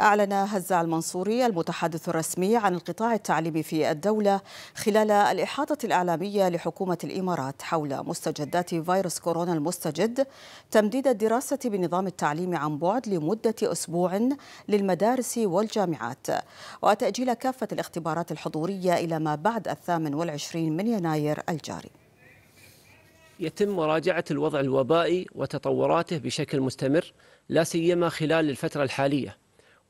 أعلن هزاع المنصوري المتحدث الرسمي عن القطاع التعليمي في الدولة خلال الإحاطة الإعلامية لحكومة الإمارات حول مستجدات فيروس كورونا المستجد تمديد الدراسة بنظام التعليم عن بعد لمدة أسبوع للمدارس والجامعات وتأجيل كافة الاختبارات الحضورية إلى ما بعد الثامن والعشرين من يناير الجاري يتم مراجعة الوضع الوبائي وتطوراته بشكل مستمر لا سيما خلال الفترة الحالية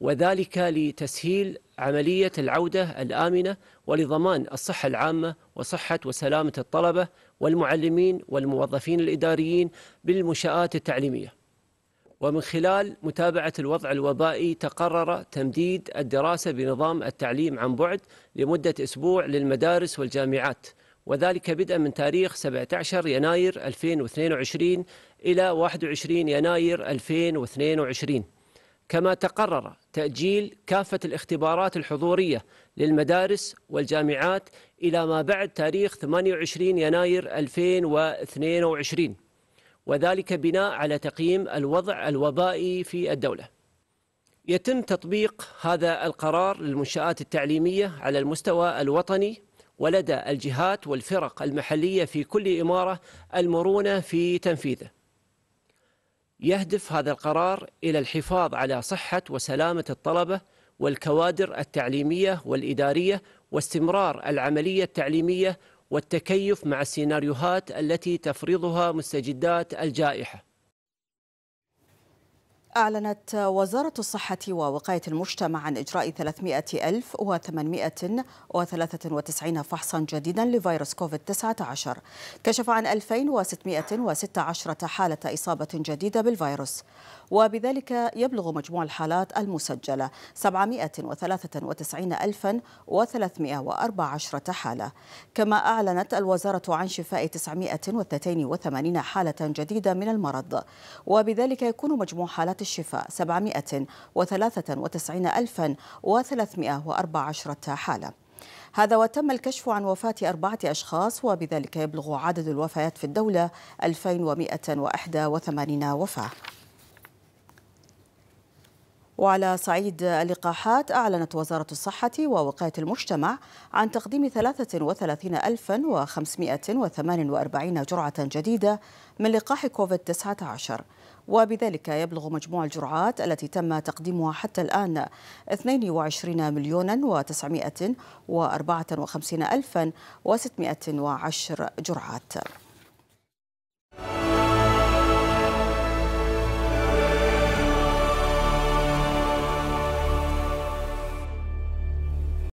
وذلك لتسهيل عملية العودة الآمنة ولضمان الصحة العامة وصحة وسلامة الطلبة والمعلمين والموظفين الإداريين بالمنشآت التعليمية ومن خلال متابعة الوضع الوبائي تقرر تمديد الدراسة بنظام التعليم عن بعد لمدة أسبوع للمدارس والجامعات وذلك بدءا من تاريخ 17 يناير 2022 إلى 21 يناير 2022 كما تقرر تأجيل كافة الاختبارات الحضورية للمدارس والجامعات إلى ما بعد تاريخ 28 يناير 2022 وذلك بناء على تقييم الوضع الوبائي في الدولة يتم تطبيق هذا القرار للمنشآت التعليمية على المستوى الوطني ولدى الجهات والفرق المحلية في كل إمارة المرونة في تنفيذه يهدف هذا القرار إلى الحفاظ على صحة وسلامة الطلبة والكوادر التعليمية والإدارية واستمرار العملية التعليمية والتكيف مع السيناريوهات التي تفرضها مستجدات الجائحة أعلنت وزارة الصحة ووقاية المجتمع عن إجراء 300,893 فحصا جديدا لفيروس كوفيد-19 كشف عن 2616 حالة إصابة جديدة بالفيروس وبذلك يبلغ مجموع الحالات المسجلة 793314 حالة كما أعلنت الوزارة عن شفاء 982 حالة جديدة من المرض وبذلك يكون مجموع حالات الشفاء 793314 حالة هذا وتم الكشف عن وفاة أربعة أشخاص وبذلك يبلغ عدد الوفيات في الدولة 2181 وفاة وعلى صعيد اللقاحات أعلنت وزارة الصحة ووقاية المجتمع عن تقديم 33548 جرعة جديدة من لقاح كوفيد-19 وبذلك يبلغ مجموع الجرعات التي تم تقديمها حتى الآن 22 مليون و954 ألفا جرعات